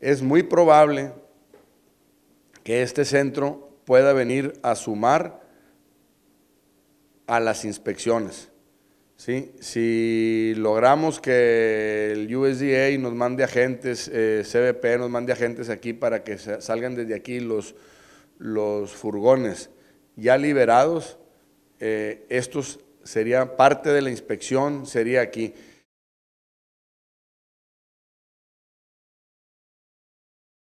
es muy probable que este centro pueda venir a sumar a las inspecciones. Si logramos que el USDA nos mande agentes, eh, CBP nos mande agentes aquí para que salgan desde aquí los, los furgones ya liberados, eh, estos sería parte de la inspección, sería aquí.